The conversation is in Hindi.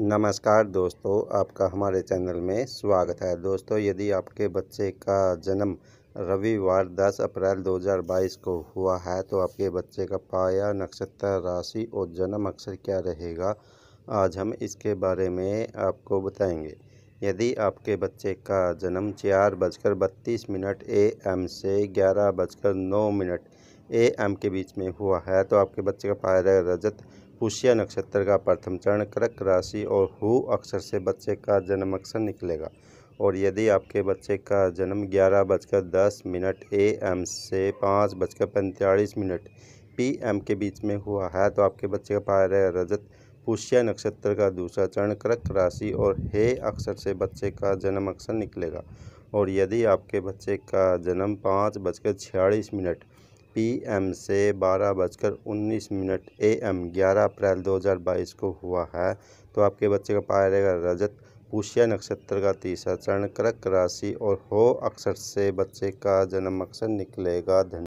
नमस्कार दोस्तों आपका हमारे चैनल में स्वागत है दोस्तों यदि आपके बच्चे का जन्म रविवार 10 अप्रैल 2022 को हुआ है तो आपके बच्चे का पाया नक्षत्र राशि और जन्म अक्षर क्या रहेगा आज हम इसके बारे में आपको बताएंगे यदि आपके बच्चे का जन्म चार बजकर बत्तीस मिनट ए एम से ग्यारह बजकर नौ मिनट ए एम के बीच में हुआ है तो आपके बच्चे का पाया रजत पुष्य नक्षत्र का प्रथम चरण कर्क राशि और हु अक्षर से बच्चे का जन्म अक्षर निकलेगा और यदि आपके बच्चे का जन्म ग्यारह बजकर दस मिनट ए एम से पाँच बजकर पैंतालीस मिनट पी एम के बीच में हुआ है तो आपके बच्चे का पार है रजत पुष्य नक्षत्र का दूसरा चरण कर्क राशि और हे अक्षर से बच्चे का जन्म अक्षर निकलेगा और यदि आपके बच्चे का जन्म पाँच बजकर छियालीस मिनट पीएम से बारह बजकर उन्नीस मिनट एम ग्यारह अप्रैल 2022 को हुआ है तो आपके बच्चे का पाया जाएगा रजत पुष्य नक्षत्र का तीसरा चरण कर्क राशि और हो अक्षर से बच्चे का जन्म अक्षर निकलेगा धन